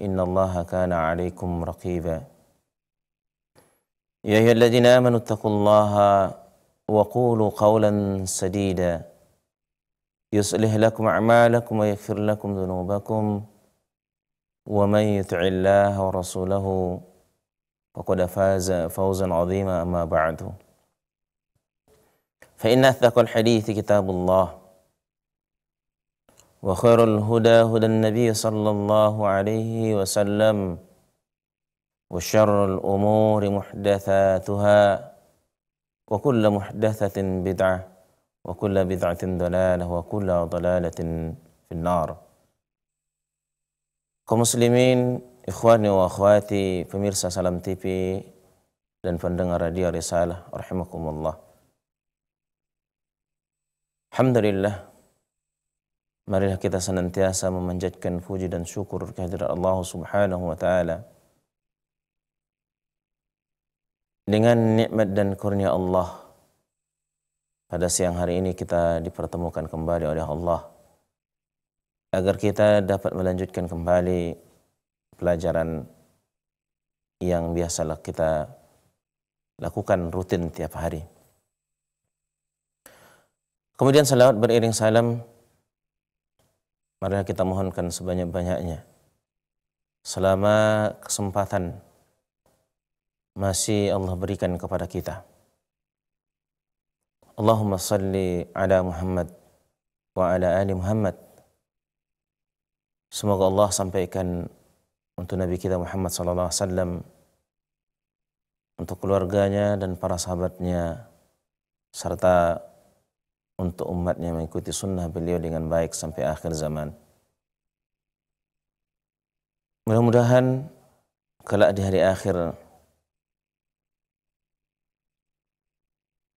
إن الله كان عليكم رقيبا يا أيها الذين آمنوا اتقوا الله وقولوا قولا سديدا يصلح لكم أعمالكم ويغفر لكم ذنوبكم ومن يطع الله ورسوله فقد فاز فوزا عظيما أما بعد فإن أثق الحديث كتاب الله وخير الهدى هدى النبي صلى الله عليه وسلم وشر الأمور محدثاتها وكل محدثة بدعة وكل بدعة ضلالة وكل ضلالة في النار كمسلمين إخواني وأخواتي في ميرسا سلام تي في dan pendengar radio risalah rahimakumullah Alhamdulillah Marilah kita senantiasa memanjatkan puji dan syukur kehadirat Allah Subhanahu wa taala. Dengan nikmat dan kurnia Allah pada siang hari ini kita dipertemukan kembali oleh Allah agar kita dapat melanjutkan kembali pelajaran yang biasalah kita lakukan rutin tiap hari. Kemudian salawat beriring salam Marilah kita mohonkan sebanyak-banyaknya. Selama kesempatan masih Allah berikan kepada kita. Allahumma salli ala Muhammad wa ala ali Muhammad. Semoga Allah sampaikan untuk Nabi kita Muhammad sallallahu alaihi wasallam untuk keluarganya dan para sahabatnya serta untuk umatnya mengikuti sunnah beliau dengan baik sampai akhir zaman. Mudah-mudahan kelak di hari akhir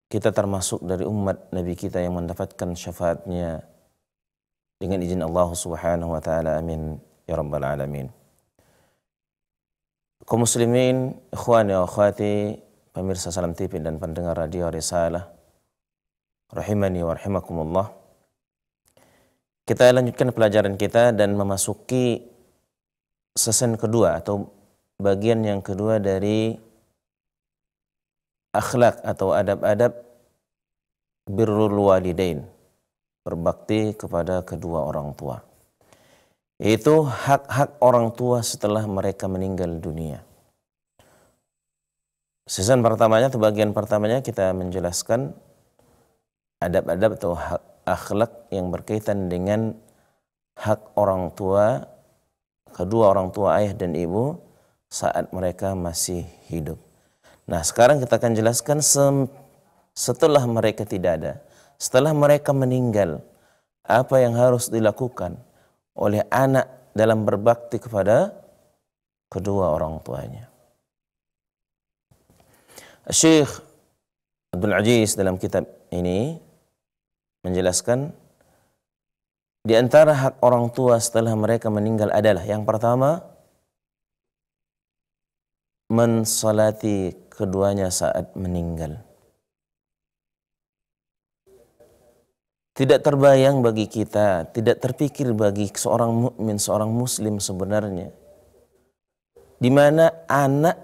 kita termasuk dari umat Nabi kita yang mendapatkan syafaatnya dengan izin Allah Subhanahu wa taala amin ya rabbal alamin. Kaum muslimin, ikhwan ya akhwati, pemirsa Salam TV dan pendengar radio Risalah rahimani wa rahimakumullah. Kita lanjutkan pelajaran kita dan memasuki sesen kedua atau bagian yang kedua dari akhlak atau adab-adab birrul walidain, berbakti kepada kedua orang tua. Yaitu hak-hak orang tua setelah mereka meninggal dunia. Season pertamanya atau bagian pertamanya kita menjelaskan adab-adab atau hak, akhlak yang berkaitan dengan hak orang tua, kedua orang tua ayah dan ibu saat mereka masih hidup. Nah sekarang kita akan jelaskan setelah mereka tidak ada, setelah mereka meninggal, apa yang harus dilakukan oleh anak dalam berbakti kepada kedua orang tuanya. Syekh Abdul Aziz dalam kitab ini menjelaskan di antara hak orang tua setelah mereka meninggal adalah yang pertama mensolati keduanya saat meninggal. Tidak terbayang bagi kita, tidak terpikir bagi seorang mukmin, seorang muslim sebenarnya. Di mana anak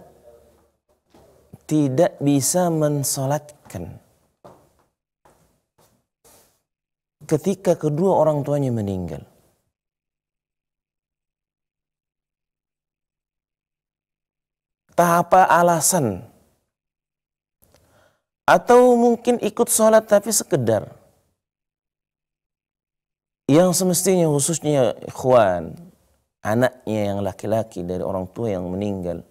tidak bisa mensolatkan ketika kedua orang tuanya meninggal. tak apa alasan atau mungkin ikut sholat tapi sekedar yang semestinya khususnya ikhwan anaknya yang laki-laki dari orang tua yang meninggal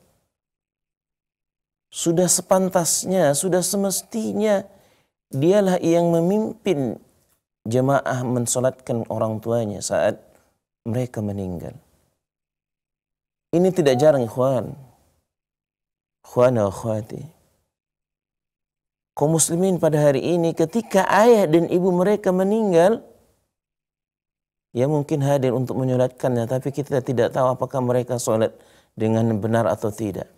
sudah sepantasnya sudah semestinya dialah yang memimpin jemaah mensolatkan orang tuanya saat mereka meninggal. Ini tidak jarang ikhwan. Ikhwan wa akhwati. Kaum muslimin pada hari ini ketika ayah dan ibu mereka meninggal, ya mungkin hadir untuk menyolatkannya, tapi kita tidak tahu apakah mereka solat dengan benar atau tidak.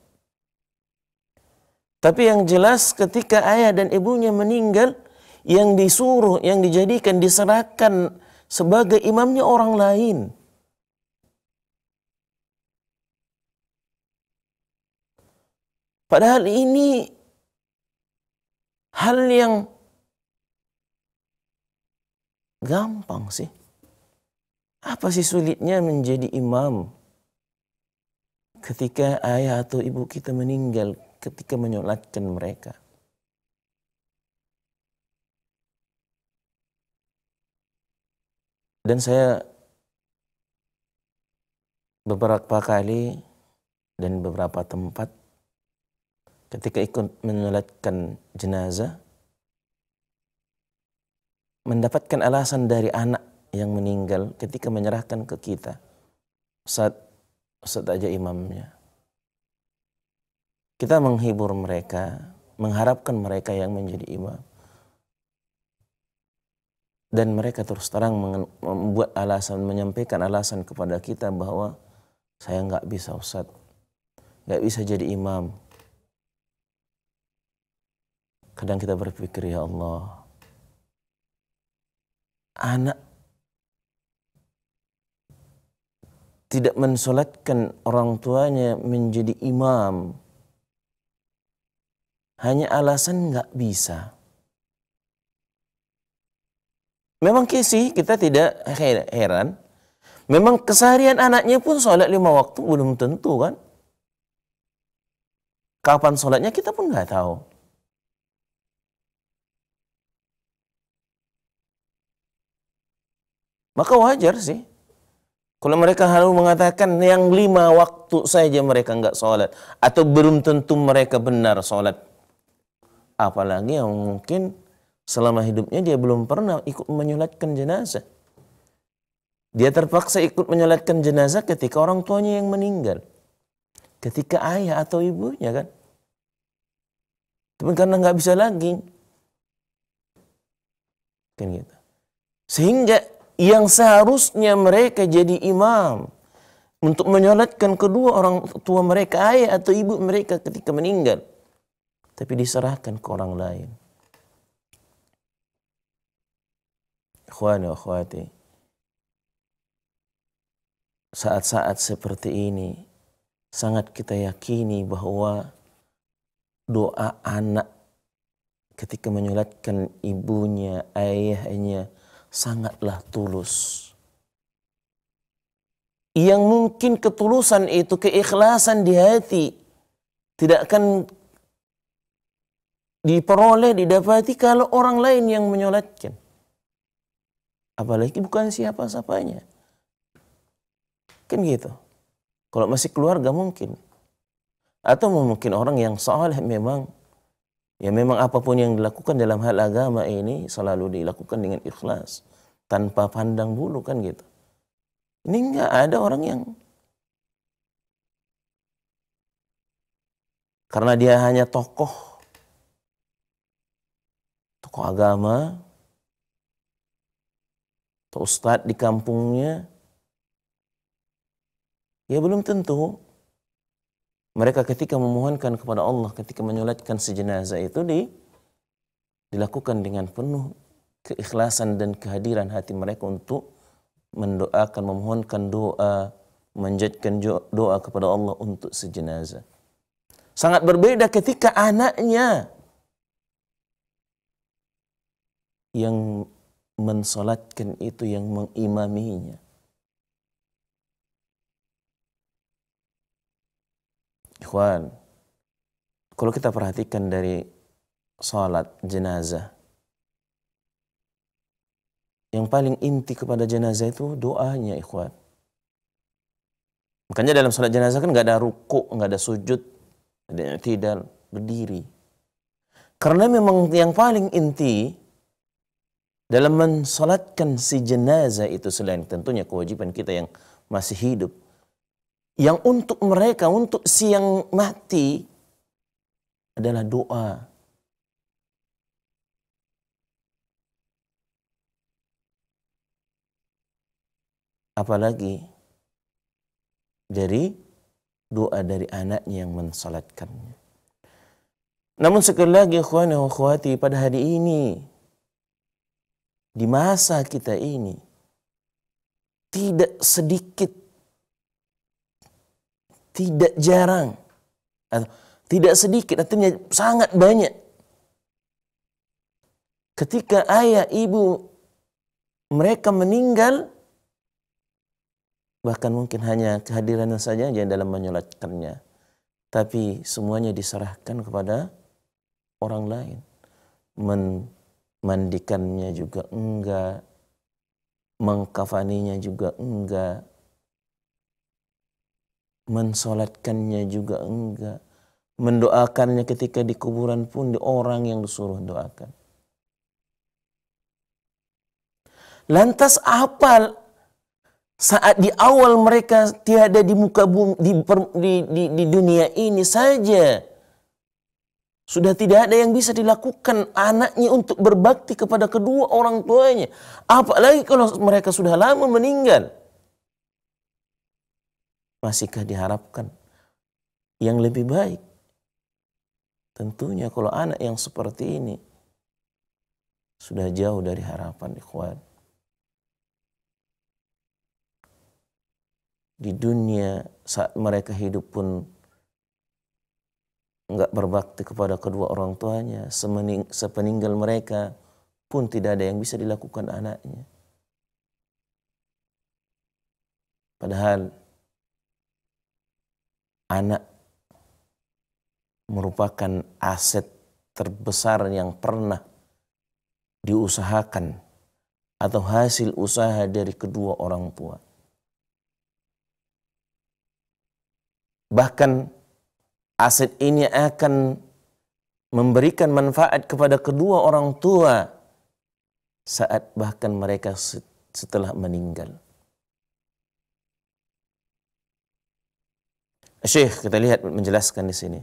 Tapi yang jelas ketika ayah dan ibunya meninggal, yang disuruh, yang dijadikan, diserahkan sebagai imamnya orang lain. Padahal ini hal yang gampang sih. Apa sih sulitnya menjadi imam ketika ayah atau ibu kita meninggal ketika menyolatkan mereka? Dan saya beberapa kali dan beberapa tempat ketika ikut menyolatkan jenazah mendapatkan alasan dari anak yang meninggal ketika menyerahkan ke kita saat saat aja imamnya kita menghibur mereka mengharapkan mereka yang menjadi imam dan mereka terus terang membuat alasan menyampaikan alasan kepada kita bahwa saya nggak bisa ustad nggak bisa jadi imam kadang kita berpikir ya Allah anak tidak mensolatkan orang tuanya menjadi imam hanya alasan nggak bisa Memang kisi kita tidak heran. Memang keseharian anaknya pun sholat lima waktu belum tentu kan. Kapan sholatnya kita pun nggak tahu. Maka wajar sih. Kalau mereka harus mengatakan yang lima waktu saja mereka nggak sholat. Atau belum tentu mereka benar sholat. Apalagi yang mungkin Selama hidupnya dia belum pernah ikut menyulatkan jenazah. Dia terpaksa ikut menyulatkan jenazah ketika orang tuanya yang meninggal. Ketika ayah atau ibunya kan. Tapi karena nggak bisa lagi. Kan gitu. Sehingga yang seharusnya mereka jadi imam untuk menyulatkan kedua orang tua mereka, ayah atau ibu mereka ketika meninggal. Tapi diserahkan ke orang lain. Ikhwani wa akhwati. Saat-saat seperti ini sangat kita yakini bahwa doa anak ketika menyulatkan ibunya, ayahnya sangatlah tulus. Yang mungkin ketulusan itu, keikhlasan di hati tidak akan diperoleh, didapati kalau orang lain yang menyolatkan. Apalagi bukan siapa sapanya Kan gitu. Kalau masih keluarga mungkin. Atau mungkin orang yang soleh memang ya memang apapun yang dilakukan dalam hal agama ini selalu dilakukan dengan ikhlas tanpa pandang bulu kan gitu. Ini enggak ada orang yang karena dia hanya tokoh tokoh agama atau ustadz di kampungnya, ya belum tentu. Mereka ketika memohonkan kepada Allah, ketika menyolatkan sejenazah itu di, dilakukan dengan penuh keikhlasan dan kehadiran hati mereka untuk mendoakan, memohonkan doa, menjadikan doa kepada Allah untuk sejenazah. Sangat berbeda ketika anaknya yang mensolatkan itu yang mengimaminya. Ikhwan, kalau kita perhatikan dari salat jenazah, yang paling inti kepada jenazah itu doanya ikhwan. Makanya dalam salat jenazah kan nggak ada ruku, nggak ada sujud, tidak berdiri. Karena memang yang paling inti dalam mensolatkan si jenazah itu selain tentunya kewajiban kita yang masih hidup yang untuk mereka untuk si yang mati adalah doa apalagi dari doa dari anaknya yang mensolatkannya namun sekali lagi ikhwani wa pada hari ini di masa kita ini tidak sedikit, tidak jarang, atau tidak sedikit, artinya sangat banyak. Ketika ayah, ibu mereka meninggal, bahkan mungkin hanya kehadirannya saja yang dalam menyolatkannya. Tapi semuanya diserahkan kepada orang lain. Men mandikannya juga enggak, mengkafaninya juga enggak, mensolatkannya juga enggak, mendoakannya ketika di kuburan pun di orang yang disuruh doakan. Lantas apa saat di awal mereka tiada di muka bumi di, di, di, di dunia ini saja sudah tidak ada yang bisa dilakukan anaknya untuk berbakti kepada kedua orang tuanya. Apalagi kalau mereka sudah lama meninggal. Masihkah diharapkan yang lebih baik? Tentunya kalau anak yang seperti ini sudah jauh dari harapan ikhwan. Di dunia saat mereka hidup pun nggak berbakti kepada kedua orang tuanya, semening, sepeninggal mereka pun tidak ada yang bisa dilakukan anaknya. Padahal anak merupakan aset terbesar yang pernah diusahakan atau hasil usaha dari kedua orang tua. Bahkan aset ini akan memberikan manfaat kepada kedua orang tua saat bahkan mereka setelah meninggal. Syekh kita lihat menjelaskan di sini.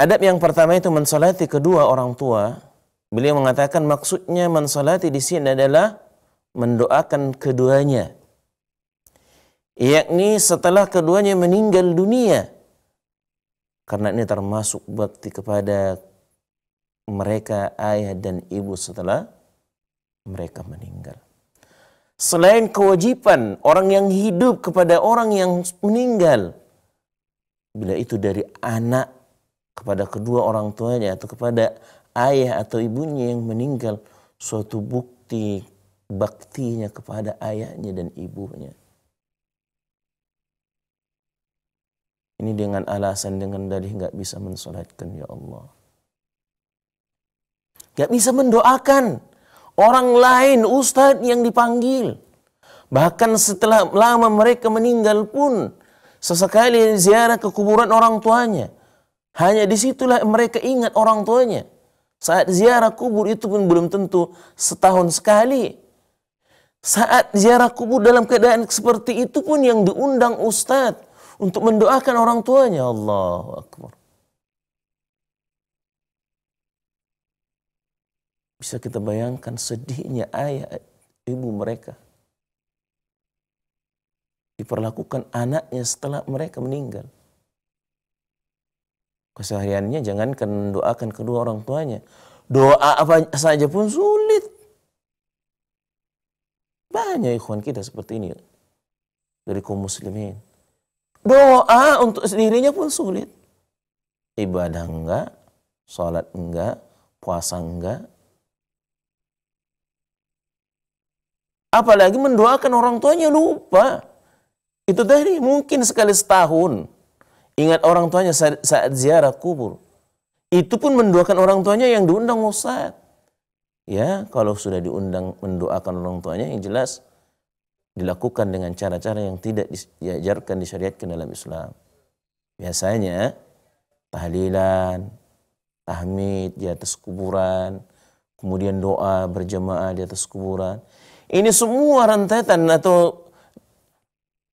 Adab yang pertama itu mensolati kedua orang tua. Beliau mengatakan maksudnya mensolati di sini adalah mendoakan keduanya yakni setelah keduanya meninggal dunia. Karena ini termasuk bakti kepada mereka ayah dan ibu setelah mereka meninggal. Selain kewajiban orang yang hidup kepada orang yang meninggal, bila itu dari anak kepada kedua orang tuanya atau kepada ayah atau ibunya yang meninggal, suatu bukti baktinya kepada ayahnya dan ibunya Ini dengan alasan dengan dalih nggak bisa mensolatkan ya Allah. Gak bisa mendoakan orang lain ustadz yang dipanggil. Bahkan setelah lama mereka meninggal pun sesekali ziarah ke kuburan orang tuanya. Hanya disitulah mereka ingat orang tuanya. Saat ziarah kubur itu pun belum tentu setahun sekali. Saat ziarah kubur dalam keadaan seperti itu pun yang diundang ustadz untuk mendoakan orang tuanya. Allah Akbar. Bisa kita bayangkan sedihnya ayah ibu mereka. Diperlakukan anaknya setelah mereka meninggal. Kesehariannya jangankan doakan kedua orang tuanya. Doa apa saja pun sulit. Banyak ikhwan kita seperti ini. Dari kaum muslimin Doa untuk sendirinya pun sulit. Ibadah enggak, sholat enggak, puasa enggak. Apalagi mendoakan orang tuanya lupa. Itu tadi mungkin sekali setahun. Ingat orang tuanya saat, saat ziarah kubur. Itu pun mendoakan orang tuanya yang diundang Ustaz. Ya, kalau sudah diundang mendoakan orang tuanya yang jelas dilakukan dengan cara-cara yang tidak diajarkan disyariatkan dalam Islam. Biasanya tahlilan, tahmid di atas kuburan, kemudian doa berjemaah di atas kuburan. Ini semua rentetan atau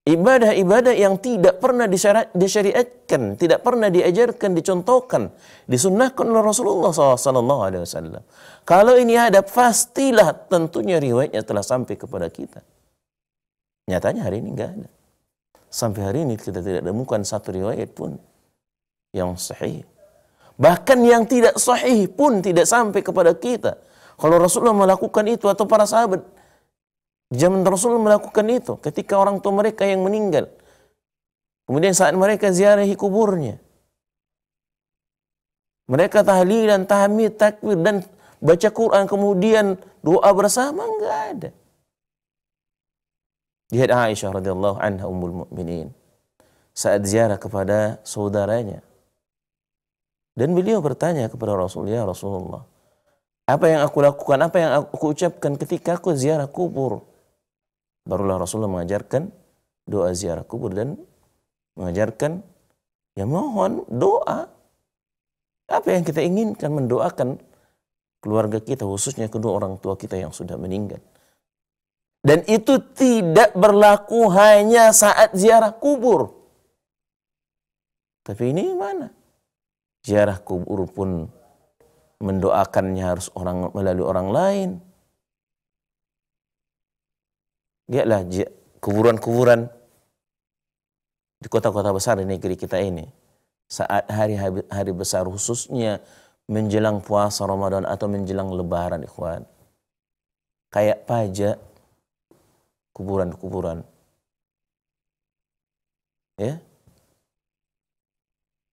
ibadah-ibadah yang tidak pernah disyariatkan, tidak pernah diajarkan, dicontohkan, disunnahkan oleh Rasulullah SAW. Kalau ini ada, pastilah tentunya riwayatnya telah sampai kepada kita. Nyatanya hari ini nggak ada. Sampai hari ini kita tidak temukan satu riwayat pun yang sahih. Bahkan yang tidak sahih pun tidak sampai kepada kita. Kalau Rasulullah melakukan itu atau para sahabat zaman Rasulullah melakukan itu ketika orang tua mereka yang meninggal. Kemudian saat mereka ziarahi kuburnya. Mereka tahlilan, tahmid, takbir dan baca Quran kemudian doa bersama enggak ada. Lihat Aisyah radhiyallahu anha ummul mu'minin saat ziarah kepada saudaranya. Dan beliau bertanya kepada Rasulullah, ya Rasulullah, apa yang aku lakukan, apa yang aku ucapkan ketika aku ziarah kubur?" Barulah Rasulullah mengajarkan doa ziarah kubur dan mengajarkan ya mohon doa apa yang kita inginkan mendoakan keluarga kita khususnya kedua orang tua kita yang sudah meninggal. Dan itu tidak berlaku hanya saat ziarah kubur. Tapi ini mana? Ziarah kubur pun mendoakannya harus orang melalui orang lain. Lihatlah kuburan-kuburan di kota-kota besar di negeri kita ini. Saat hari-hari besar khususnya menjelang puasa Ramadan atau menjelang lebaran ikhwan. Kayak pajak kuburan-kuburan. Ya.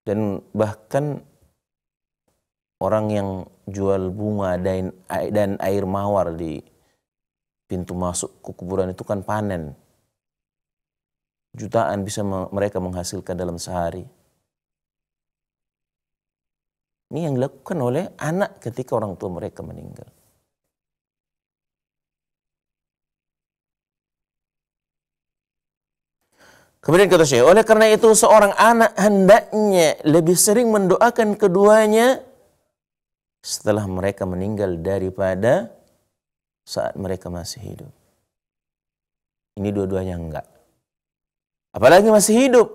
Dan bahkan orang yang jual bunga dan dan air mawar di pintu masuk ke kuburan itu kan panen. Jutaan bisa mereka menghasilkan dalam sehari. Ini yang dilakukan oleh anak ketika orang tua mereka meninggal. Kemudian kata Syekh, oleh karena itu seorang anak hendaknya lebih sering mendoakan keduanya setelah mereka meninggal daripada saat mereka masih hidup. Ini dua-duanya enggak. Apalagi masih hidup.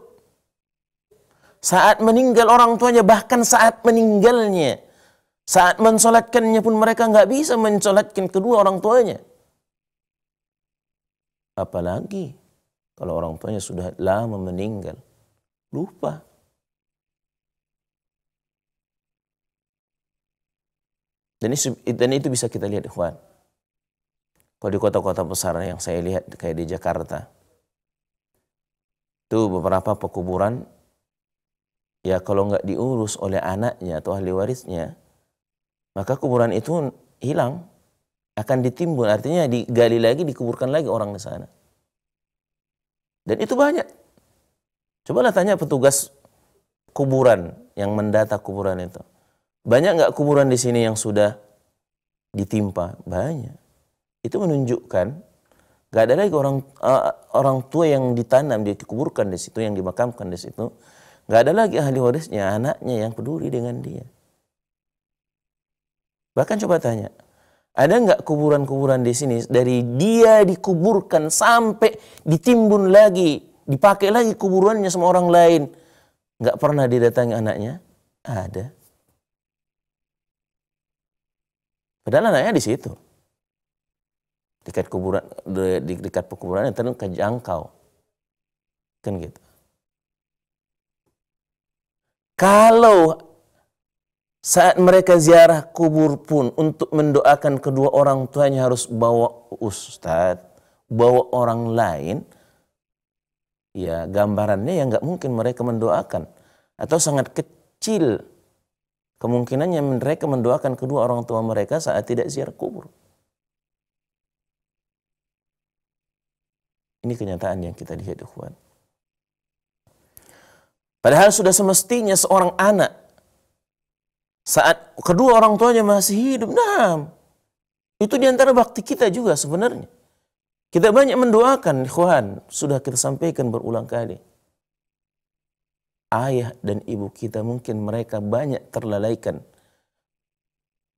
Saat meninggal orang tuanya, bahkan saat meninggalnya, saat mensolatkannya pun mereka enggak bisa mensolatkan kedua orang tuanya. Apalagi kalau orang tuanya sudah lama meninggal lupa dan itu, dan itu bisa kita lihat ikhwan kalau di kota-kota besar yang saya lihat kayak di Jakarta itu beberapa pekuburan ya kalau nggak diurus oleh anaknya atau ahli warisnya maka kuburan itu hilang akan ditimbun artinya digali lagi dikuburkan lagi orang di sana dan itu banyak. Cobalah tanya petugas kuburan yang mendata kuburan itu. Banyak nggak kuburan di sini yang sudah ditimpa? Banyak. Itu menunjukkan nggak ada lagi orang uh, orang tua yang ditanam, dia dikuburkan di situ, yang dimakamkan di situ. Nggak ada lagi ahli warisnya, anaknya yang peduli dengan dia. Bahkan coba tanya, ada nggak kuburan-kuburan di sini? Dari dia dikuburkan sampai ditimbun lagi, dipakai lagi kuburannya sama orang lain. Nggak pernah didatangi anaknya? Ada. Padahal anaknya di situ. Dekat kuburan, de, dekat pekuburan itu kan kejangkau. Kan gitu. Kalau saat mereka ziarah kubur pun untuk mendoakan kedua orang tuanya harus bawa ustadz, bawa orang lain. Ya gambarannya ya nggak mungkin mereka mendoakan. Atau sangat kecil kemungkinannya mereka mendoakan kedua orang tua mereka saat tidak ziarah kubur. Ini kenyataan yang kita lihat ikhwan. Padahal sudah semestinya seorang anak saat kedua orang tuanya masih hidup. Nah, itu diantara bakti kita juga sebenarnya. Kita banyak mendoakan, tuhan Sudah kita sampaikan berulang kali. Ayah dan ibu kita mungkin mereka banyak terlalaikan.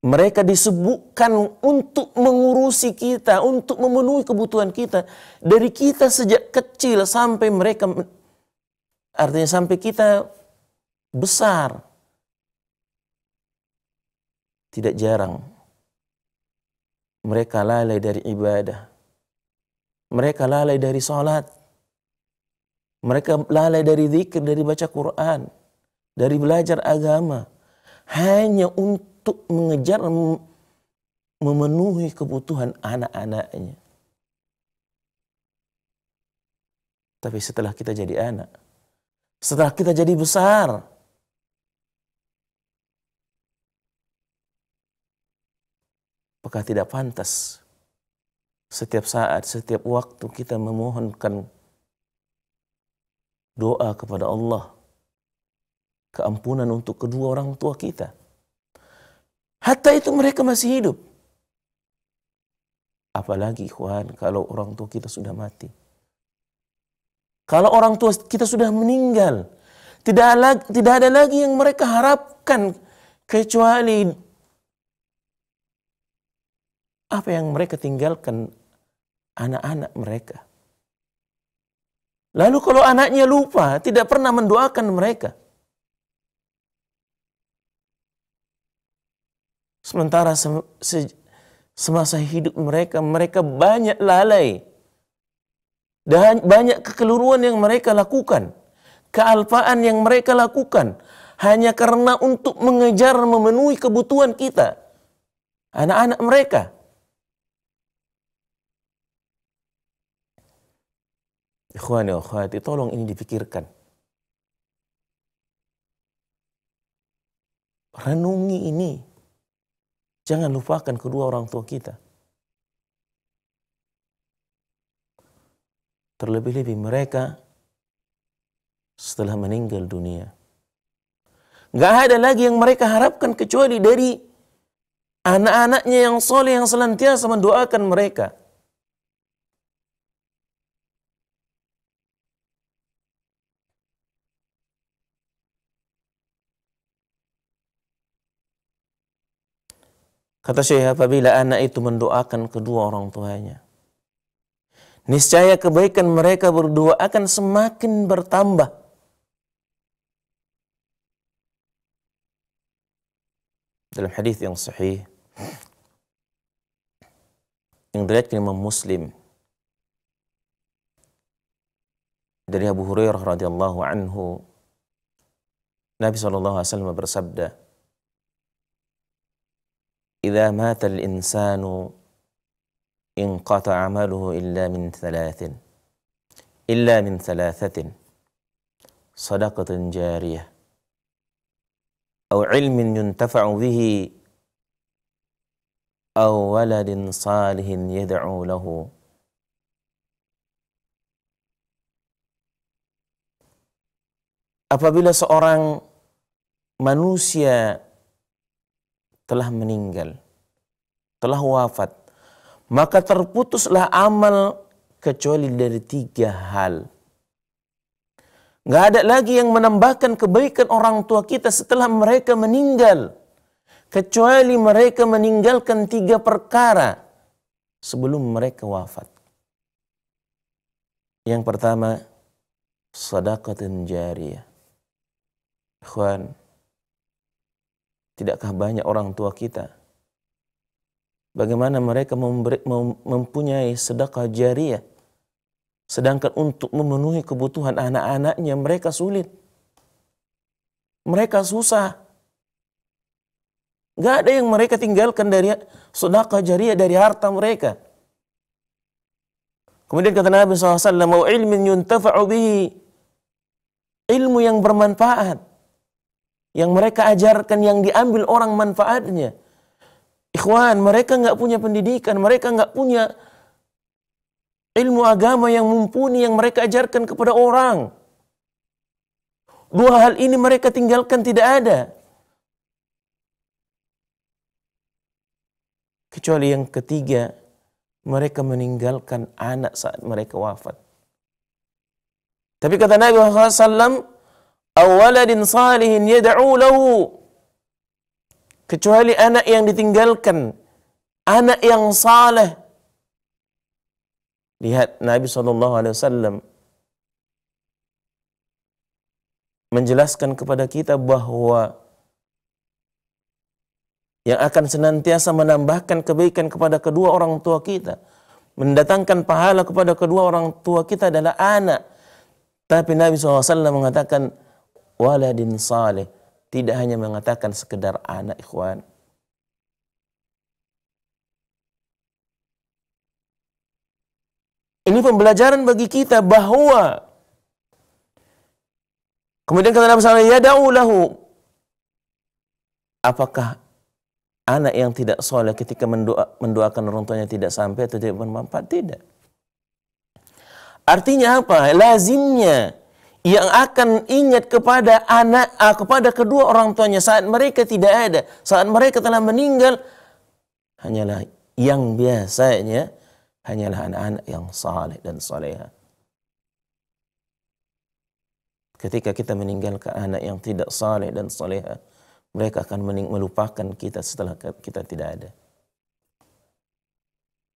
Mereka disebutkan untuk mengurusi kita, untuk memenuhi kebutuhan kita. Dari kita sejak kecil sampai mereka, artinya sampai kita besar tidak jarang mereka lalai dari ibadah. Mereka lalai dari sholat, Mereka lalai dari zikir, dari baca Quran, dari belajar agama. Hanya untuk mengejar memenuhi kebutuhan anak-anaknya. Tapi setelah kita jadi anak, setelah kita jadi besar, apakah tidak pantas setiap saat, setiap waktu kita memohonkan doa kepada Allah keampunan untuk kedua orang tua kita. Hatta itu mereka masih hidup. Apalagi ikhwan kalau orang tua kita sudah mati. Kalau orang tua kita sudah meninggal, tidak ada, tidak ada lagi yang mereka harapkan kecuali apa yang mereka tinggalkan anak-anak mereka. Lalu kalau anaknya lupa, tidak pernah mendoakan mereka. Sementara se se semasa hidup mereka, mereka banyak lalai. Dan banyak kekeliruan yang mereka lakukan. Kealpaan yang mereka lakukan. Hanya karena untuk mengejar memenuhi kebutuhan kita. Anak-anak mereka. Ikhwani wa akhwati, tolong ini dipikirkan. Renungi ini. Jangan lupakan kedua orang tua kita. Terlebih-lebih mereka setelah meninggal dunia. Gak ada lagi yang mereka harapkan kecuali dari anak-anaknya yang soleh yang selantiasa mendoakan mereka. Kata Syekh, apabila anak itu mendoakan kedua orang tuanya, niscaya kebaikan mereka berdua akan semakin bertambah. Dalam hadis yang sahih yang diriwayatkan Imam Muslim dari Abu Hurairah radhiyallahu anhu Nabi saw bersabda إذا مات الإنسان انقطع عمله إلا من ثلاث إلا من ثلاثة صدقة جارية أو علم ينتفع به أو ولد صالح يدعو له Apabila seorang manusia telah meninggal, telah wafat, maka terputuslah amal kecuali dari tiga hal. Gak ada lagi yang menambahkan kebaikan orang tua kita setelah mereka meninggal. Kecuali mereka meninggalkan tiga perkara sebelum mereka wafat. Yang pertama, sedekah jariyah. Ikhwan, Tidakkah banyak orang tua kita? Bagaimana mereka mempunyai sedekah jariah, sedangkan untuk memenuhi kebutuhan anak-anaknya mereka sulit. Mereka susah. Gak ada yang mereka tinggalkan dari sedekah jariah dari harta mereka. Kemudian kata Nabi SAW, ilmin yuntafa'u bihi." Ilmu yang bermanfaat yang mereka ajarkan, yang diambil orang manfaatnya. Ikhwan, mereka nggak punya pendidikan, mereka nggak punya ilmu agama yang mumpuni yang mereka ajarkan kepada orang. Dua hal ini mereka tinggalkan tidak ada. Kecuali yang ketiga, mereka meninggalkan anak saat mereka wafat. Tapi kata Nabi Muhammad SAW, aw salihin yad'u lahu kecuali anak yang ditinggalkan anak yang saleh lihat Nabi sallallahu alaihi wasallam menjelaskan kepada kita bahwa yang akan senantiasa menambahkan kebaikan kepada kedua orang tua kita, mendatangkan pahala kepada kedua orang tua kita adalah anak. Tapi Nabi SAW mengatakan, waladin saleh. Tidak hanya mengatakan sekedar anak ikhwan. Ini pembelajaran bagi kita bahwa kemudian kata Nabi SAW, ya daulahu. Apakah anak yang tidak soleh ketika mendoa, mendoakan orang tuanya tidak sampai atau tidak bermanfaat? Tidak. Artinya apa? Lazimnya yang akan ingat kepada anak ah, kepada kedua orang tuanya saat mereka tidak ada, saat mereka telah meninggal hanyalah yang biasanya hanyalah anak-anak yang saleh dan saleha. Ketika kita meninggalkan anak yang tidak saleh dan saleha, mereka akan melupakan kita setelah kita tidak ada.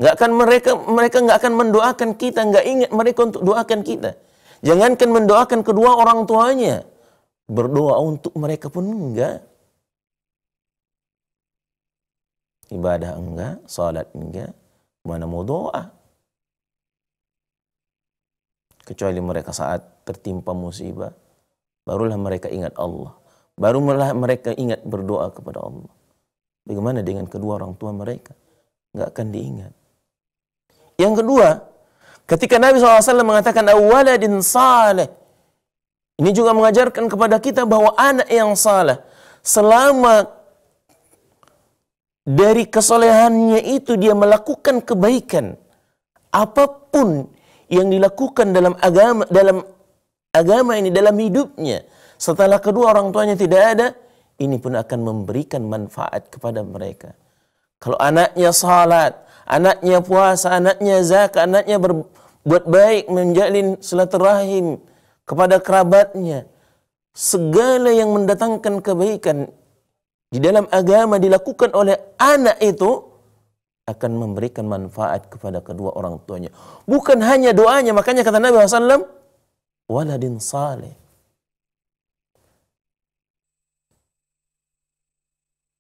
Nggak akan mereka mereka nggak akan mendoakan kita, nggak ingat mereka untuk doakan kita. Jangankan mendoakan kedua orang tuanya. Berdoa untuk mereka pun enggak. Ibadah enggak, salat enggak, mana mau doa. Kecuali mereka saat tertimpa musibah, barulah mereka ingat Allah. Barulah mereka ingat berdoa kepada Allah. Bagaimana dengan kedua orang tua mereka? Enggak akan diingat. Yang kedua, Ketika Nabi SAW mengatakan awaladin saleh. Ini juga mengajarkan kepada kita bahwa anak yang salah selama dari kesolehannya itu dia melakukan kebaikan apapun yang dilakukan dalam agama dalam agama ini dalam hidupnya setelah kedua orang tuanya tidak ada ini pun akan memberikan manfaat kepada mereka kalau anaknya salat anaknya puasa, anaknya zakat, anaknya berbuat baik, menjalin silaturahim kepada kerabatnya. Segala yang mendatangkan kebaikan di dalam agama dilakukan oleh anak itu akan memberikan manfaat kepada kedua orang tuanya. Bukan hanya doanya, makanya kata Nabi SAW, waladin saleh.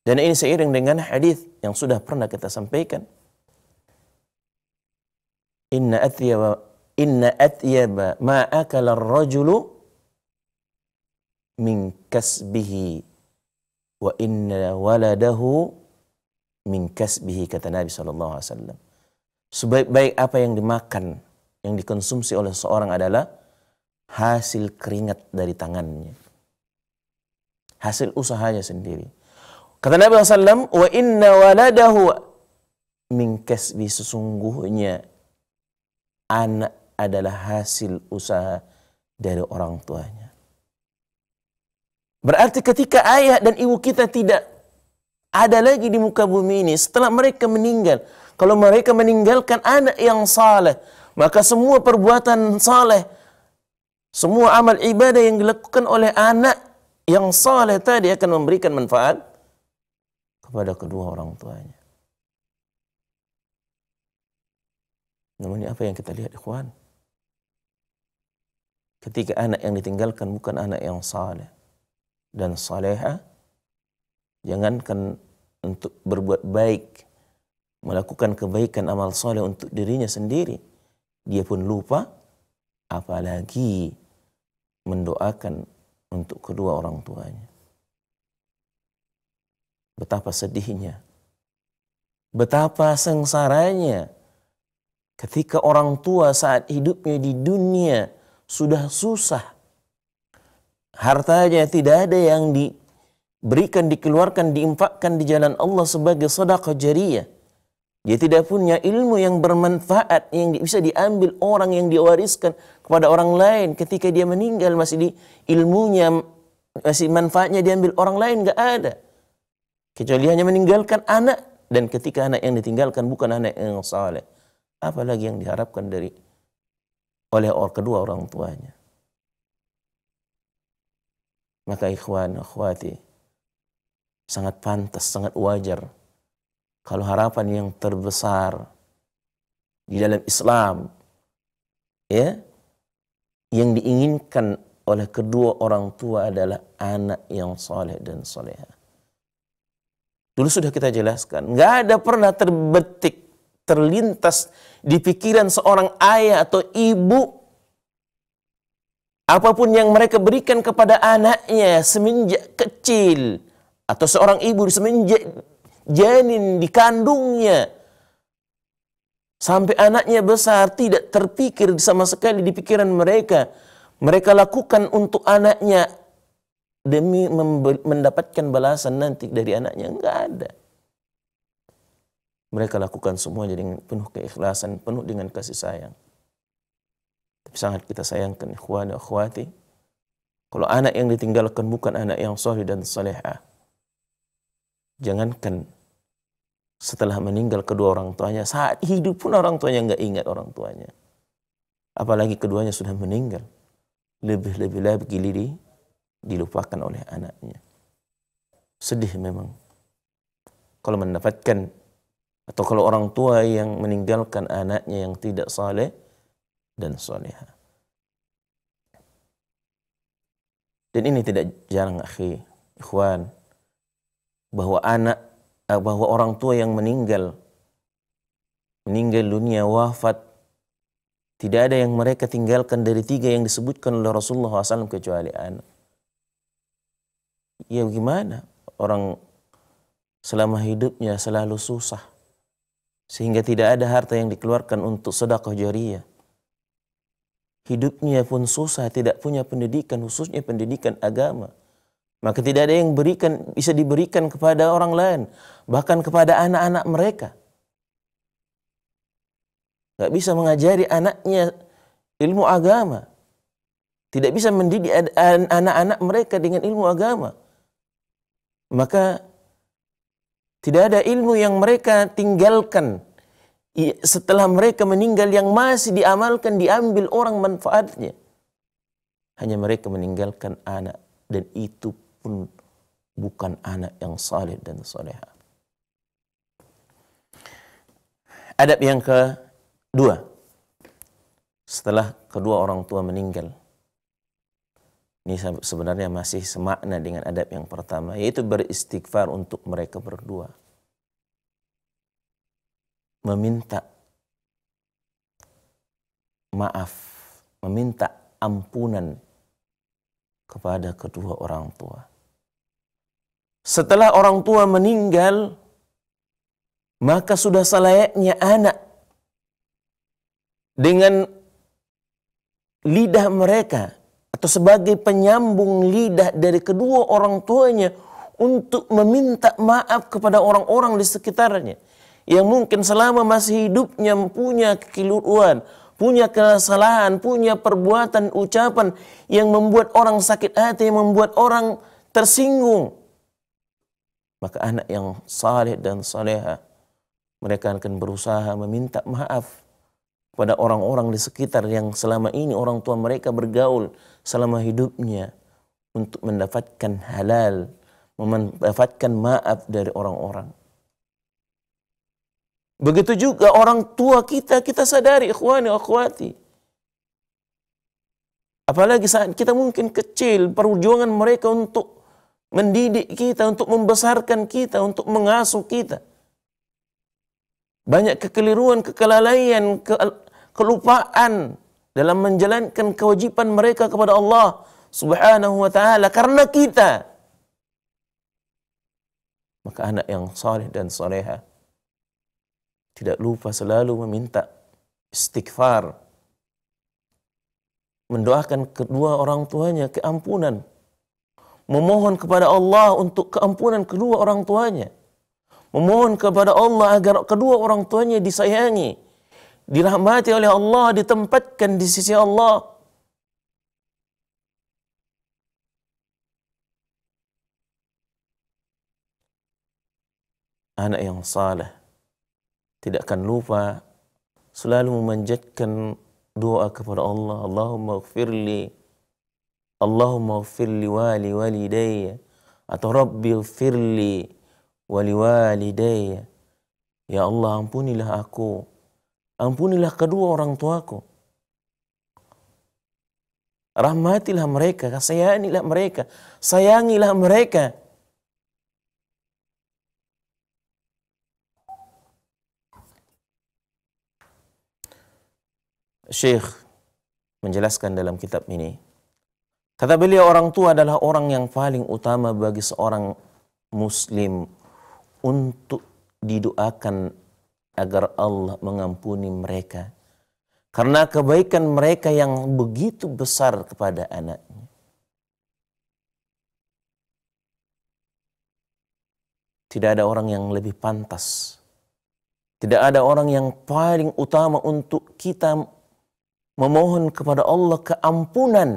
Dan ini seiring dengan hadis yang sudah pernah kita sampaikan inna atyaba inna atyaba ma akala rajulu min kasbihi wa inna waladahu min kasbihi kata Nabi sallallahu Alaihi Wasallam. Sebaik-baik apa yang dimakan, yang dikonsumsi oleh seorang adalah hasil keringat dari tangannya, hasil usahanya sendiri. Kata Nabi Wasallam, wa inna waladahu min kasbi sesungguhnya anak adalah hasil usaha dari orang tuanya. Berarti ketika ayah dan ibu kita tidak ada lagi di muka bumi ini setelah mereka meninggal, kalau mereka meninggalkan anak yang saleh, maka semua perbuatan saleh, semua amal ibadah yang dilakukan oleh anak yang saleh tadi akan memberikan manfaat kepada kedua orang tuanya. Namanya apa yang kita lihat ikhwan? Ketika anak yang ditinggalkan bukan anak yang saleh dan saleha, jangankan untuk berbuat baik, melakukan kebaikan amal saleh untuk dirinya sendiri, dia pun lupa, apalagi mendoakan untuk kedua orang tuanya. Betapa sedihnya, betapa sengsaranya Ketika orang tua saat hidupnya di dunia sudah susah, hartanya tidak ada yang diberikan, dikeluarkan, diinfakkan di jalan Allah sebagai sedekah jariah. Dia tidak punya ilmu yang bermanfaat yang bisa diambil orang yang diwariskan kepada orang lain ketika dia meninggal masih di ilmunya masih manfaatnya diambil orang lain nggak ada kecuali hanya meninggalkan anak dan ketika anak yang ditinggalkan bukan anak yang saleh apalagi yang diharapkan dari oleh orang kedua orang tuanya. Maka ikhwan, akhwati, sangat pantas, sangat wajar kalau harapan yang terbesar di dalam Islam ya yang diinginkan oleh kedua orang tua adalah anak yang soleh dan soleha. Dulu sudah kita jelaskan, nggak ada pernah terbetik terlintas di pikiran seorang ayah atau ibu apapun yang mereka berikan kepada anaknya semenjak kecil atau seorang ibu semenjak janin kandungnya sampai anaknya besar tidak terpikir sama sekali di pikiran mereka mereka lakukan untuk anaknya demi mendapatkan balasan nanti dari anaknya enggak ada mereka lakukan semuanya dengan penuh keikhlasan, penuh dengan kasih sayang. Tapi sangat kita sayangkan ikhwan dan akhwati. Kalau anak yang ditinggalkan bukan anak yang soleh dan soleha. Jangankan setelah meninggal kedua orang tuanya, saat hidup pun orang tuanya nggak ingat orang tuanya. Apalagi keduanya sudah meninggal. Lebih-lebih lagi diri dilupakan oleh anaknya. Sedih memang. Kalau mendapatkan atau kalau orang tua yang meninggalkan anaknya yang tidak saleh dan soleha. Dan ini tidak jarang akhi, ikhwan, bahwa anak eh, bahwa orang tua yang meninggal meninggal dunia wafat tidak ada yang mereka tinggalkan dari tiga yang disebutkan oleh Rasulullah SAW kecuali anak. Ya gimana orang selama hidupnya selalu susah. Sehingga tidak ada harta yang dikeluarkan untuk sedekah jariah. Hidupnya pun susah, tidak punya pendidikan, khususnya pendidikan agama. Maka tidak ada yang berikan bisa diberikan kepada orang lain, bahkan kepada anak-anak mereka. tidak bisa mengajari anaknya ilmu agama. Tidak bisa mendidik anak-anak mereka dengan ilmu agama. Maka tidak ada ilmu yang mereka tinggalkan setelah mereka meninggal yang masih diamalkan diambil orang manfaatnya. Hanya mereka meninggalkan anak dan itu pun bukan anak yang saleh dan soleha. Adab yang kedua, setelah kedua orang tua meninggal, ini sebenarnya masih semakna dengan adab yang pertama, yaitu beristighfar untuk mereka berdua. Meminta maaf, meminta ampunan kepada kedua orang tua. Setelah orang tua meninggal, maka sudah selayaknya anak dengan lidah mereka atau sebagai penyambung lidah dari kedua orang tuanya untuk meminta maaf kepada orang-orang di sekitarnya yang mungkin selama masih hidupnya punya kekeliruan, punya kesalahan, punya perbuatan, ucapan yang membuat orang sakit hati, yang membuat orang tersinggung. Maka anak yang saleh dan saleha, mereka akan berusaha meminta maaf kepada orang-orang di sekitar yang selama ini orang tua mereka bergaul selama hidupnya untuk mendapatkan halal, mendapatkan maaf dari orang-orang. Begitu juga orang tua kita, kita sadari ikhwani akhwati. Apalagi saat kita mungkin kecil, perjuangan mereka untuk mendidik kita, untuk membesarkan kita, untuk mengasuh kita. Banyak kekeliruan, kekelalaian, kelupaan, dalam menjalankan kewajiban mereka kepada Allah Subhanahu wa taala karena kita. Maka anak yang saleh dan saleha tidak lupa selalu meminta istighfar mendoakan kedua orang tuanya keampunan memohon kepada Allah untuk keampunan kedua orang tuanya memohon kepada Allah agar kedua orang tuanya disayangi dirahmati oleh Allah, ditempatkan di sisi Allah. Anak yang salah tidak akan lupa selalu memanjatkan doa kepada Allah, Allahumma gfirli, Allahumma gfirli wali walidayya, atau Rabbi gfirli wali walidayya. Ya Allah ampunilah aku, Ampunilah kedua orang tuaku. Rahmatilah mereka, sayangilah mereka, sayangilah mereka. Syekh menjelaskan dalam kitab ini. Kata beliau orang tua adalah orang yang paling utama bagi seorang muslim untuk didoakan agar Allah mengampuni mereka karena kebaikan mereka yang begitu besar kepada anaknya. Tidak ada orang yang lebih pantas. Tidak ada orang yang paling utama untuk kita memohon kepada Allah keampunan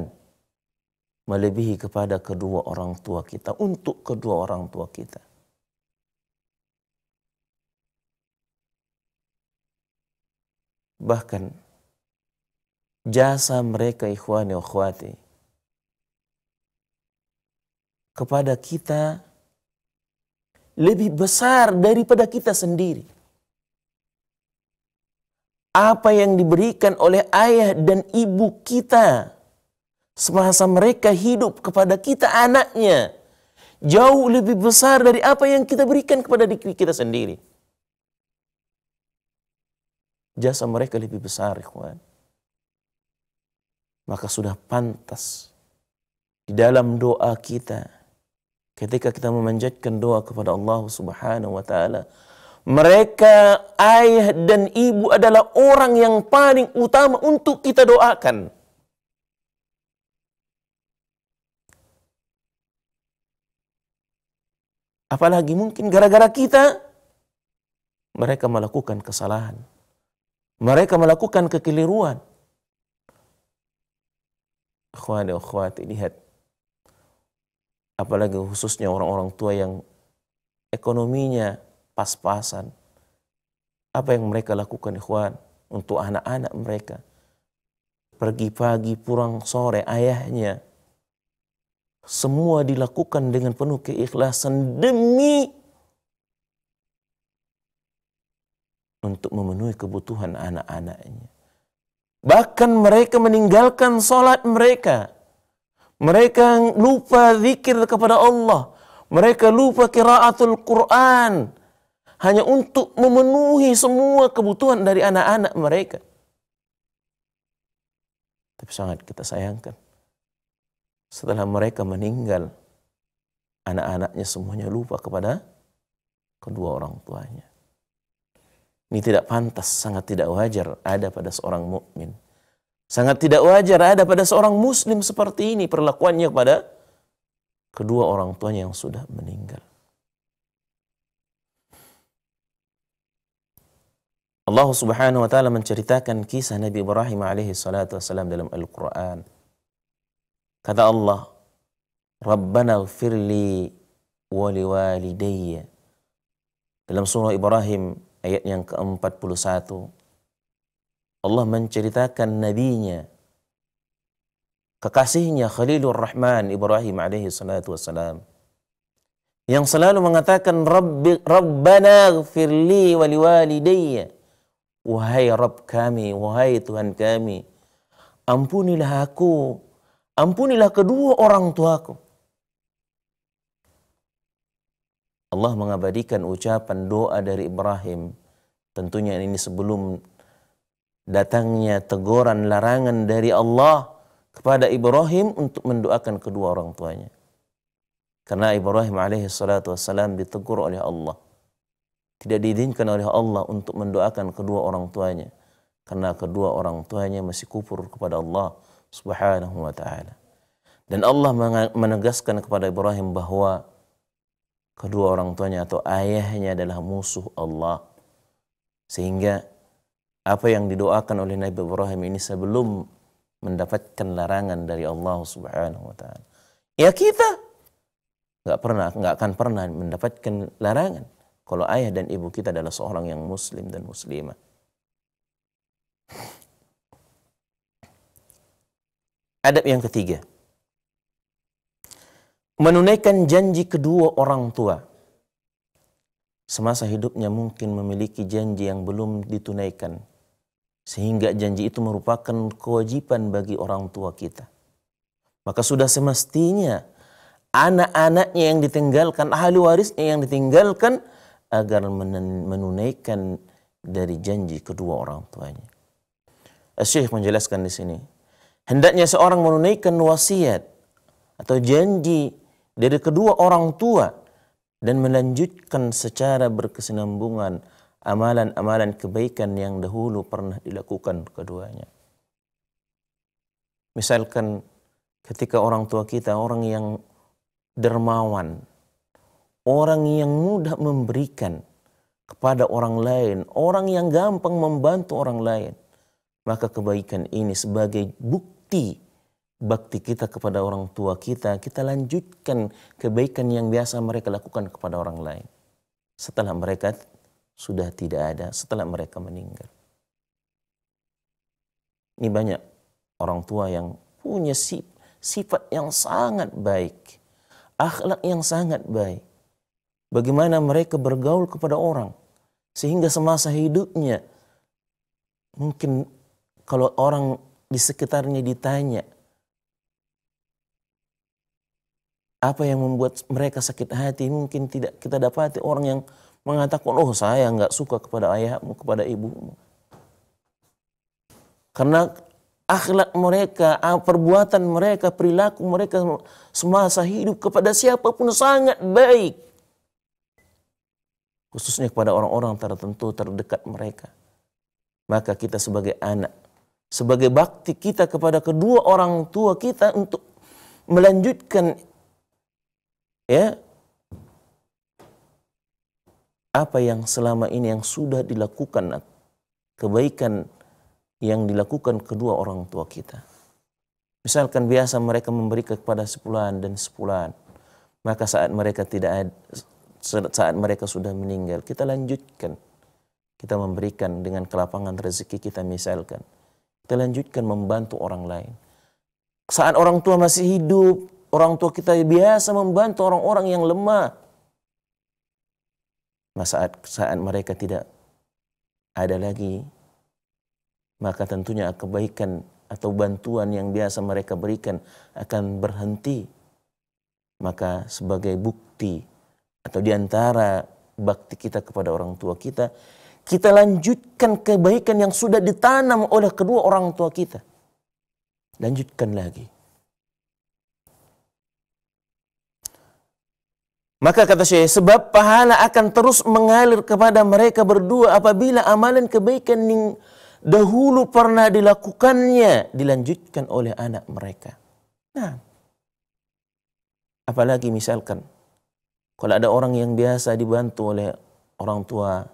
melebihi kepada kedua orang tua kita, untuk kedua orang tua kita. Bahkan jasa mereka ikhwani ukhwati kepada kita lebih besar daripada kita sendiri. Apa yang diberikan oleh ayah dan ibu kita semasa mereka hidup kepada kita anaknya jauh lebih besar dari apa yang kita berikan kepada diri kita sendiri. Jasa mereka lebih besar, ikhwan. Maka sudah pantas di dalam doa kita ketika kita memanjatkan doa kepada Allah Subhanahu wa taala mereka ayah dan ibu adalah orang yang paling utama untuk kita doakan. Apalagi mungkin gara-gara kita mereka melakukan kesalahan. Mereka melakukan kekeliruan. dan akhwati lihat. Apalagi khususnya orang-orang tua yang ekonominya pas-pasan. Apa yang mereka lakukan ikhwan untuk anak-anak mereka. Pergi pagi, pulang sore, ayahnya. Semua dilakukan dengan penuh keikhlasan demi untuk memenuhi kebutuhan anak-anaknya. Bahkan mereka meninggalkan sholat mereka. Mereka lupa zikir kepada Allah. Mereka lupa kiraatul Quran. Hanya untuk memenuhi semua kebutuhan dari anak-anak mereka. Tapi sangat kita sayangkan. Setelah mereka meninggal, anak-anaknya semuanya lupa kepada kedua orang tuanya. Ini tidak pantas, sangat tidak wajar ada pada seorang mukmin. Sangat tidak wajar ada pada seorang muslim seperti ini perlakuannya kepada kedua orang tuanya yang sudah meninggal. Allah Subhanahu wa taala menceritakan kisah Nabi Ibrahim alaihi salatu wasalam dalam Al-Qur'an. Kata Allah, "Rabbana ighfirli wa liwalidayya." Dalam surah Ibrahim ayat yang ke-41 Allah menceritakan nabinya kekasihnya Khalilur Rahman Ibrahim alaihi salatu wassalam yang selalu mengatakan Rabbi, Rabbana gfirli wali walidayya wahai Rabb kami wahai Tuhan kami ampunilah aku ampunilah kedua orang tuaku Allah mengabadikan ucapan doa dari Ibrahim. Tentunya ini sebelum datangnya teguran larangan dari Allah kepada Ibrahim untuk mendoakan kedua orang tuanya. Karena Ibrahim alaihi salatu ditegur oleh Allah. Tidak diizinkan oleh Allah untuk mendoakan kedua orang tuanya. Karena kedua orang tuanya masih kufur kepada Allah subhanahu wa ta'ala. Dan Allah menegaskan kepada Ibrahim bahwa kedua orang tuanya atau ayahnya adalah musuh Allah. Sehingga apa yang didoakan oleh Nabi Ibrahim ini sebelum mendapatkan larangan dari Allah Subhanahu wa taala. Ya kita nggak pernah nggak akan pernah mendapatkan larangan kalau ayah dan ibu kita adalah seorang yang muslim dan muslimah. Adab yang ketiga, menunaikan janji kedua orang tua. Semasa hidupnya mungkin memiliki janji yang belum ditunaikan. Sehingga janji itu merupakan kewajiban bagi orang tua kita. Maka sudah semestinya anak-anaknya yang ditinggalkan, ahli warisnya yang ditinggalkan agar menunaikan dari janji kedua orang tuanya. Eh, Syekh menjelaskan di sini, hendaknya seorang menunaikan wasiat atau janji dari kedua orang tua dan melanjutkan secara berkesinambungan amalan-amalan kebaikan yang dahulu pernah dilakukan keduanya. Misalkan ketika orang tua kita orang yang dermawan, orang yang mudah memberikan kepada orang lain, orang yang gampang membantu orang lain, maka kebaikan ini sebagai bukti bakti kita kepada orang tua kita, kita lanjutkan kebaikan yang biasa mereka lakukan kepada orang lain. Setelah mereka sudah tidak ada, setelah mereka meninggal. Ini banyak orang tua yang punya sifat yang sangat baik, akhlak yang sangat baik. Bagaimana mereka bergaul kepada orang sehingga semasa hidupnya mungkin kalau orang di sekitarnya ditanya, apa yang membuat mereka sakit hati mungkin tidak kita dapati orang yang mengatakan oh saya nggak suka kepada ayahmu kepada ibumu karena akhlak mereka perbuatan mereka perilaku mereka semasa hidup kepada siapapun sangat baik khususnya kepada orang-orang tertentu terdekat mereka maka kita sebagai anak sebagai bakti kita kepada kedua orang tua kita untuk melanjutkan ya apa yang selama ini yang sudah dilakukan kebaikan yang dilakukan kedua orang tua kita. Misalkan biasa mereka memberikan kepada sepuluhan dan sepuluhan, maka saat mereka tidak ada, saat mereka sudah meninggal, kita lanjutkan. Kita memberikan dengan kelapangan rezeki kita misalkan. Kita lanjutkan membantu orang lain. Saat orang tua masih hidup, Orang tua kita biasa membantu orang-orang yang lemah. Nah, saat, saat mereka tidak ada lagi, maka tentunya kebaikan atau bantuan yang biasa mereka berikan akan berhenti. Maka sebagai bukti atau diantara bakti kita kepada orang tua kita, kita lanjutkan kebaikan yang sudah ditanam oleh kedua orang tua kita. Lanjutkan lagi. Maka kata Syekh, sebab pahala akan terus mengalir kepada mereka berdua apabila amalan kebaikan yang dahulu pernah dilakukannya dilanjutkan oleh anak mereka. Nah, apalagi misalkan kalau ada orang yang biasa dibantu oleh orang tua,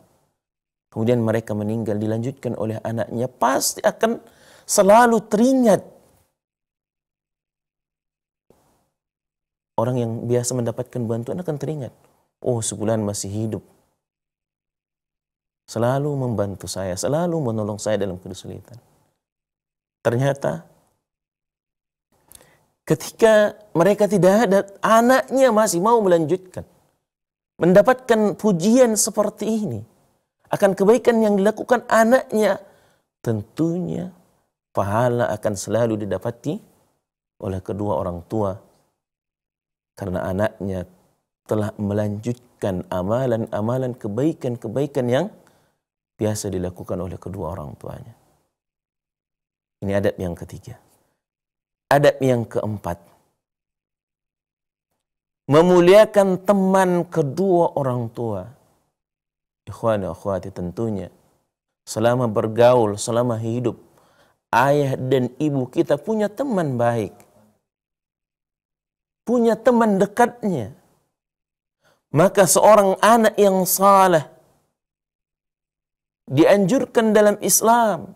kemudian mereka meninggal dilanjutkan oleh anaknya, pasti akan selalu teringat Orang yang biasa mendapatkan bantuan akan teringat, oh sebulan masih hidup. Selalu membantu saya, selalu menolong saya dalam kesulitan. Ternyata ketika mereka tidak ada, anaknya masih mau melanjutkan. Mendapatkan pujian seperti ini, akan kebaikan yang dilakukan anaknya, tentunya pahala akan selalu didapati oleh kedua orang tua karena anaknya telah melanjutkan amalan-amalan kebaikan-kebaikan yang biasa dilakukan oleh kedua orang tuanya. Ini adab yang ketiga. Adab yang keempat. Memuliakan teman kedua orang tua. Ikhwan dan akhwati tentunya. Selama bergaul, selama hidup. Ayah dan ibu kita punya teman baik punya teman dekatnya. Maka seorang anak yang salah dianjurkan dalam Islam,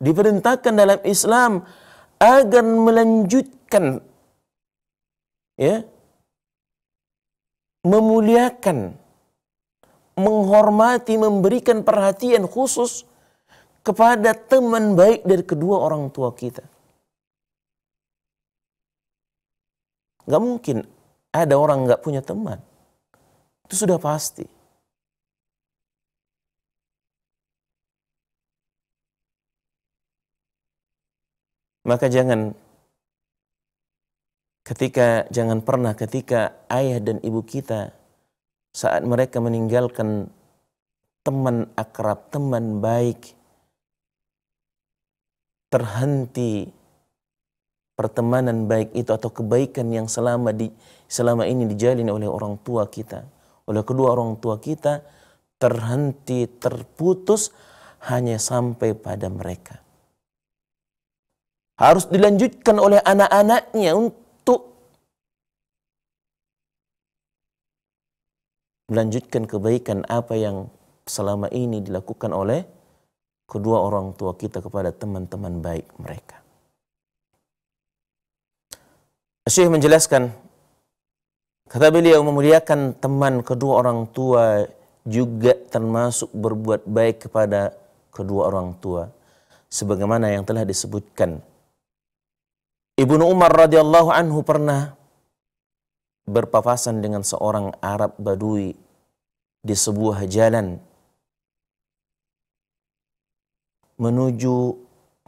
diperintahkan dalam Islam agar melanjutkan ya memuliakan menghormati memberikan perhatian khusus kepada teman baik dari kedua orang tua kita Gak mungkin ada orang gak punya teman. Itu sudah pasti. Maka jangan ketika jangan pernah ketika ayah dan ibu kita saat mereka meninggalkan teman akrab, teman baik terhenti pertemanan baik itu atau kebaikan yang selama di selama ini dijalin oleh orang tua kita, oleh kedua orang tua kita terhenti, terputus hanya sampai pada mereka. Harus dilanjutkan oleh anak-anaknya untuk melanjutkan kebaikan apa yang selama ini dilakukan oleh kedua orang tua kita kepada teman-teman baik mereka. Syekh menjelaskan, kata beliau memuliakan teman kedua orang tua juga termasuk berbuat baik kepada kedua orang tua. Sebagaimana yang telah disebutkan. Ibnu Umar radhiyallahu anhu pernah berpapasan dengan seorang Arab Badui di sebuah jalan menuju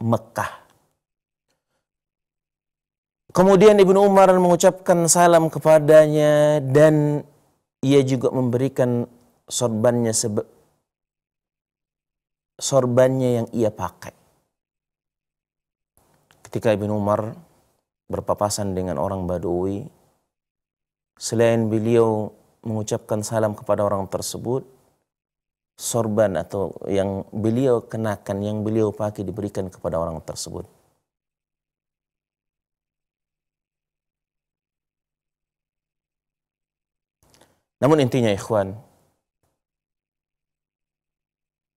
Mekah. Kemudian Ibnu Umar mengucapkan salam kepadanya dan ia juga memberikan sorbannya sebe sorbannya yang ia pakai. Ketika Ibnu Umar berpapasan dengan orang Badui, selain beliau mengucapkan salam kepada orang tersebut, sorban atau yang beliau kenakan, yang beliau pakai diberikan kepada orang tersebut. Namun intinya ikhwan,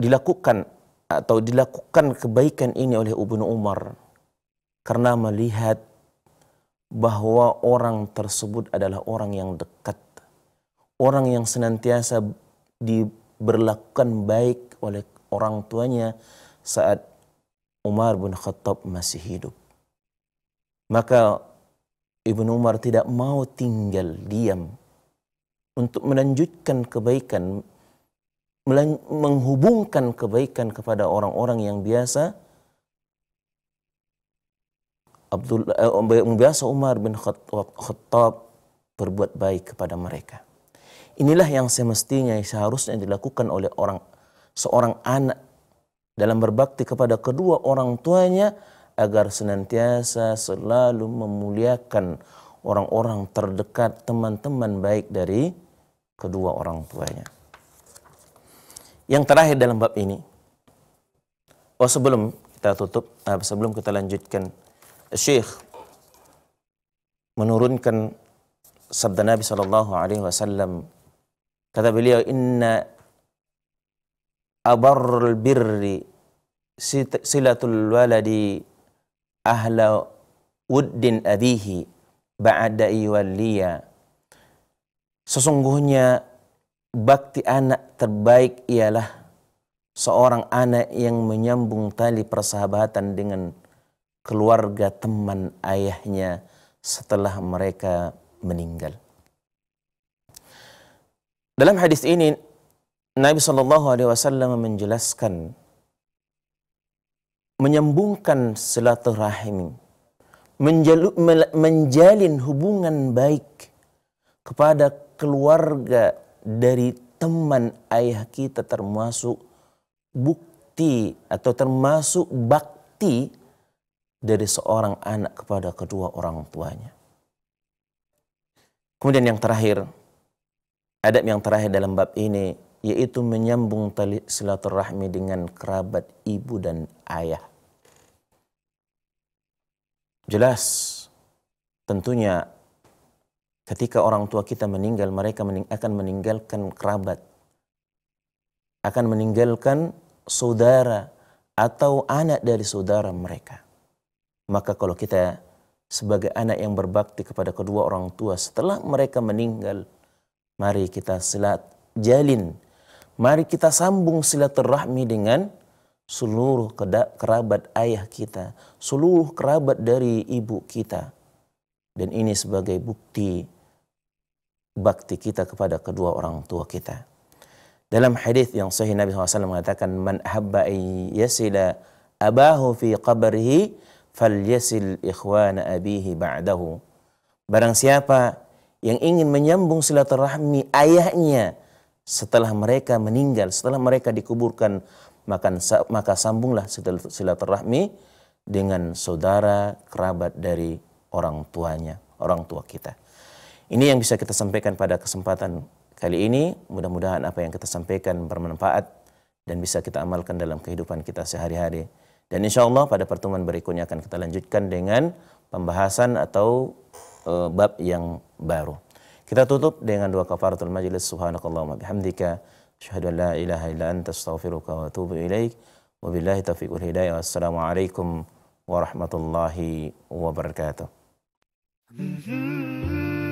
dilakukan atau dilakukan kebaikan ini oleh Ibnu Umar karena melihat bahwa orang tersebut adalah orang yang dekat, orang yang senantiasa diberlakukan baik oleh orang tuanya saat Umar bin Khattab masih hidup. Maka Ibnu Umar tidak mau tinggal diam untuk melanjutkan kebaikan, menghubungkan kebaikan kepada orang-orang yang biasa Abdul eh, biasa Umar bin Khattab berbuat baik kepada mereka. Inilah yang semestinya seharusnya dilakukan oleh orang seorang anak dalam berbakti kepada kedua orang tuanya agar senantiasa selalu memuliakan orang-orang terdekat, teman-teman baik dari kedua orang tuanya. Yang terakhir dalam bab ini. Oh sebelum kita tutup, eh, sebelum kita lanjutkan, Syekh menurunkan sabda Nabi Shallallahu Alaihi Wasallam. Kata beliau, Inna abarul birri silatul waladi ahla uddin abihi ba'da iwalliya. Sesungguhnya bakti anak terbaik ialah seorang anak yang menyambung tali persahabatan dengan keluarga teman ayahnya setelah mereka meninggal. Dalam hadis ini Nabi Shallallahu Alaihi Wasallam menjelaskan menyambungkan silaturahim menjalu, menjalin hubungan baik kepada keluarga dari teman ayah kita termasuk bukti atau termasuk bakti dari seorang anak kepada kedua orang tuanya. Kemudian yang terakhir, adab yang terakhir dalam bab ini yaitu menyambung tali silaturahmi dengan kerabat ibu dan ayah. Jelas, tentunya ketika orang tua kita meninggal, mereka mening akan meninggalkan kerabat, akan meninggalkan saudara atau anak dari saudara mereka. Maka kalau kita sebagai anak yang berbakti kepada kedua orang tua setelah mereka meninggal, mari kita silat jalin, mari kita sambung silaturahmi dengan seluruh kerabat ayah kita, seluruh kerabat dari ibu kita. Dan ini sebagai bukti bakti kita kepada kedua orang tua kita. Dalam hadis yang sahih Nabi SAW mengatakan, Man habba yasila abahu fi qabrihi fal yasil ikhwana abihi ba'dahu. Barang siapa yang ingin menyambung silaturahmi ayahnya setelah mereka meninggal, setelah mereka dikuburkan, maka, maka sambunglah silaturahmi dengan saudara kerabat dari orang tuanya, orang tua kita. Ini yang bisa kita sampaikan pada kesempatan kali ini. Mudah-mudahan apa yang kita sampaikan bermanfaat dan bisa kita amalkan dalam kehidupan kita sehari-hari. Dan insya Allah pada pertemuan berikutnya akan kita lanjutkan dengan pembahasan atau e, bab yang baru. Kita tutup dengan dua kafaratul majlis subhanakallahumma bihamdika أشهد أن لا إله إلا أنت أستغفرك وأتوب إليك وبالله توفيق الهداية والسلام عليكم ورحمة الله وبركاته. Mm-hmm.